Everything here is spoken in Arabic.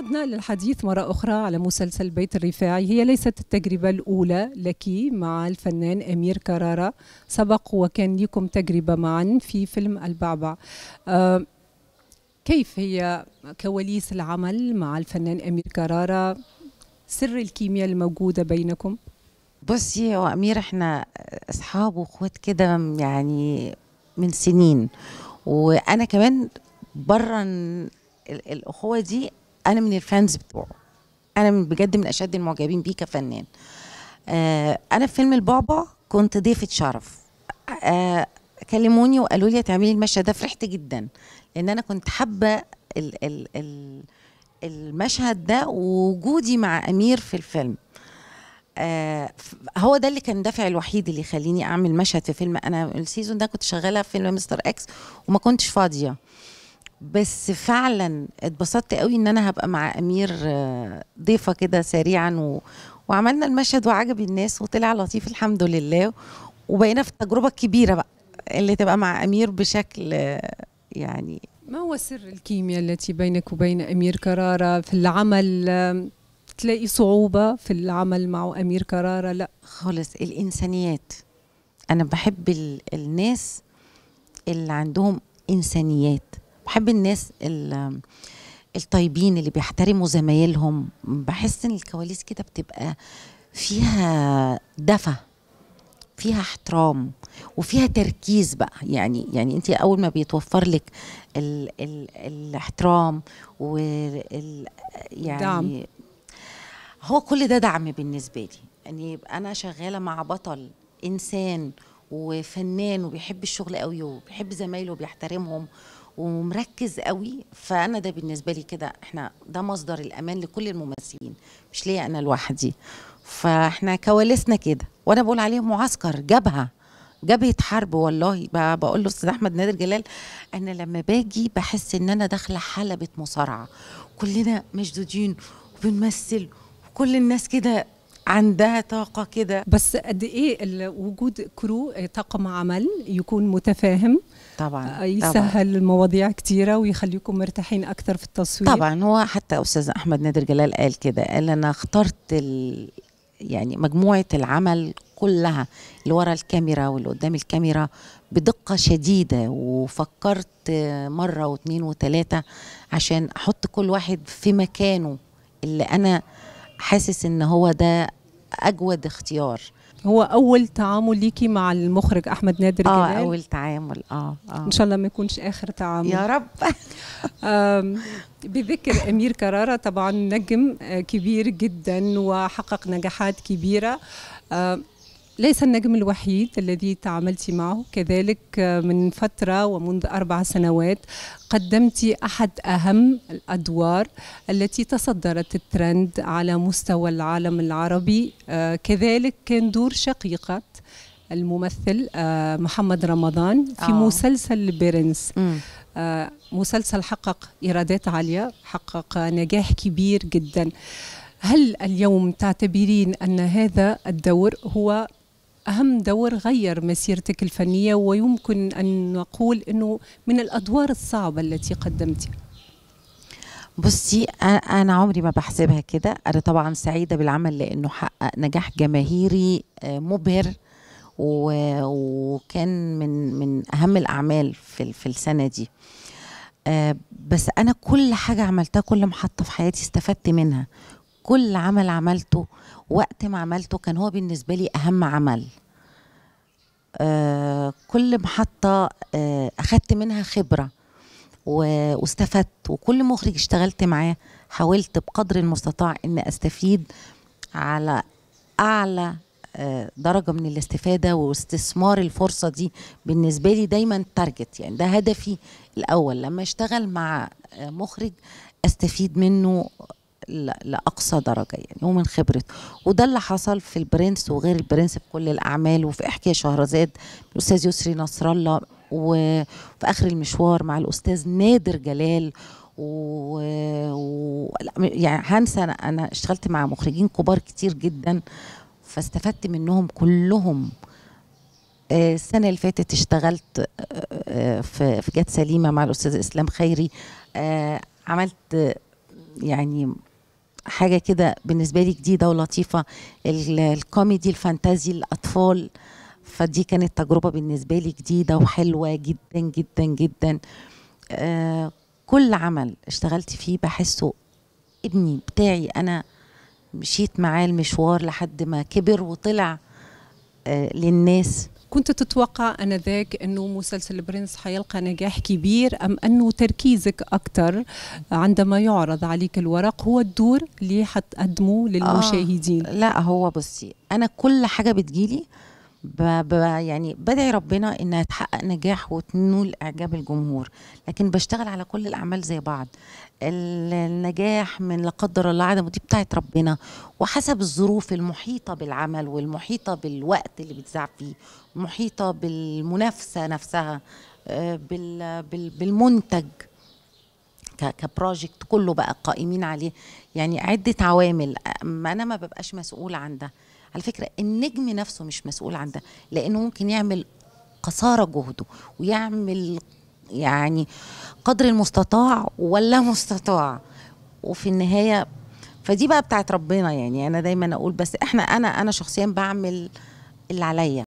عدنا للحديث مرة أخرى على مسلسل بيت الرفاعي هي ليست التجربة الأولى لك مع الفنان أمير كرارة سبق وكان لكم تجربة معا في فيلم البعبع آه، كيف هي كواليس العمل مع الفنان أمير كرارة سر الكيمياء الموجودة بينكم بصي أمير احنا أصحاب وأخوات كده يعني من سنين وأنا كمان برا الأخوة دي انا من الفانز بتوعه انا من بجد من اشد المعجبين بيه كفنان آه، انا في فيلم البعبع كنت ضيفه شرف آه، كلموني وقالوا لي هتعملي المشهد ده فرحت جدا لان انا كنت حابه المشهد ده ووجودي مع امير في الفيلم آه، هو ده اللي كان دافع الوحيد اللي يخليني اعمل مشهد في فيلم انا السيزون ده كنت شغاله في فيلم مستر اكس وما كنتش فاضيه بس فعلا اتبسطت قوي ان انا هبقى مع امير آه، ضيفه كده سريعا و... وعملنا المشهد وعجب الناس وطلع لطيف الحمد لله وبقينا في التجربه الكبيره بقى اللي تبقى مع امير بشكل آه، يعني ما هو سر الكيمياء التي بينك وبين امير كراره في العمل تلاقي صعوبه في العمل مع امير كراره لا خالص الانسانيات انا بحب ال... الناس اللي عندهم انسانيات بحب الناس الطيبين اللي بيحترموا زمايلهم بحس ان الكواليس كده بتبقى فيها دفى فيها احترام وفيها تركيز بقى يعني يعني انت اول ما بيتوفر لك الـ الـ الاحترام وال يعني هو كل ده دعم بالنسبه لي ان يعني يبقى انا شغاله مع بطل انسان وفنان وبيحب الشغل قوي وبيحب زمايله وبيحترمهم ومركز قوي فانا ده بالنسبه لي كده احنا ده مصدر الامان لكل الممثلين مش ليا انا لوحدي فاحنا كواليسنا كده وانا بقول عليه معسكر جبهه جبهه حرب والله بقول له استاذ احمد نادر جلال انا لما باجي بحس ان انا داخله حلبه مصارعه كلنا مشدودين وبنمثل وكل الناس كده عندها طاقه كده بس قد ايه وجود كرو طاقم عمل يكون متفاهم طبعا يسهل طبعا. المواضيع كتيره ويخليكم مرتاحين اكثر في التصوير طبعا هو حتى استاذ احمد نادر جلال قال كده قال انا اخترت ال... يعني مجموعه العمل كلها اللي ورا الكاميرا واللي قدام الكاميرا بدقه شديده وفكرت مره واثنين وثلاثه عشان احط كل واحد في مكانه اللي انا حاسس ان هو ده اجود اختيار هو اول تعامل ليكي مع المخرج احمد نادر اه اول تعامل آه, اه ان شاء الله ما يكونش اخر تعامل يا رب بذكر امير كراره طبعا نجم آه، كبير جدا وحقق نجاحات كبيره ليس النجم الوحيد الذي تعاملت معه كذلك آه، من فترة ومنذ أربع سنوات قدمت أحد أهم الأدوار التي تصدرت الترند على مستوى العالم العربي آه، كذلك كان دور شقيقة الممثل آه، محمد رمضان في أوه. مسلسل البرنس مسلسل حقق إيرادات عالية حقق نجاح كبير جدا هل اليوم تعتبرين أن هذا الدور هو أهم دور غير مسيرتك الفنية ويمكن أن نقول أنه من الأدوار الصعبة التي قدمتها بصي انا عمري ما بحسبها كده انا طبعا سعيده بالعمل لانه حقق نجاح جماهيري آه، مبهر وكان من من اهم الاعمال في في السنه دي آه، بس انا كل حاجه عملتها كل محطه في حياتي استفدت منها كل عمل عملته وقت ما عملته كان هو بالنسبة لي أهم عمل آه، كل محطة اخذت آه، أخدت منها خبرة واستفدت وكل مخرج اشتغلت معاه حاولت بقدر المستطاع أن أستفيد على أعلى آه، درجة من الاستفادة واستثمار الفرصة دي بالنسبة لي دايما تارجت يعني ده هدفي الأول لما اشتغل مع مخرج استفيد منه لاقصى درجه يعني ومن خبرته وده اللي حصل في البرنس وغير البرنس في كل الاعمال وفي احكي شهرزاد الاستاذ يسري نصر الله وفي اخر المشوار مع الاستاذ نادر جلال و... و... يعني هنسى أنا, انا اشتغلت مع مخرجين كبار كتير جدا فاستفدت منهم كلهم آه، السنة اللي فاتت اشتغلت آه، آه، في في جات سليمة مع الأستاذ إسلام خيري عملت يعني حاجه كده بالنسبه لي جديده ولطيفه الكوميدي الفانتازي الاطفال فدي كانت تجربه بالنسبه لي جديده وحلوه جدا جدا جدا آه، كل عمل اشتغلت فيه بحسه ابني بتاعي انا مشيت معاه المشوار لحد ما كبر وطلع آه، للناس كنت تتوقع انذاك انه مسلسل برنس حيلقى نجاح كبير ام انه تركيزك اكثر عندما يعرض عليك الورق هو الدور اللي حتقدمه للمشاهدين آه لا هو بصي انا كل حاجه بتجيلي ب ب يعني بدعي ربنا انها تحقق نجاح وتنول اعجاب الجمهور لكن بشتغل على كل الاعمال زي بعض النجاح من لا قدر الله عدم ودي بتاعت ربنا وحسب الظروف المحيطه بالعمل والمحيطه بالوقت اللي بتذاع فيه المحيطه بالمنافسه نفسها آه، بال... بال... بالمنتج كبروجكت كله بقى قائمين عليه يعني عده عوامل ما انا ما ببقاش مسؤول عن ده على فكره النجم نفسه مش مسؤول عن ده لانه ممكن يعمل قصارى جهده ويعمل يعني قدر المستطاع ولا مستطاع وفي النهايه فدي بقى بتاعت ربنا يعني انا دايما اقول بس احنا انا انا شخصيا بعمل اللي عليا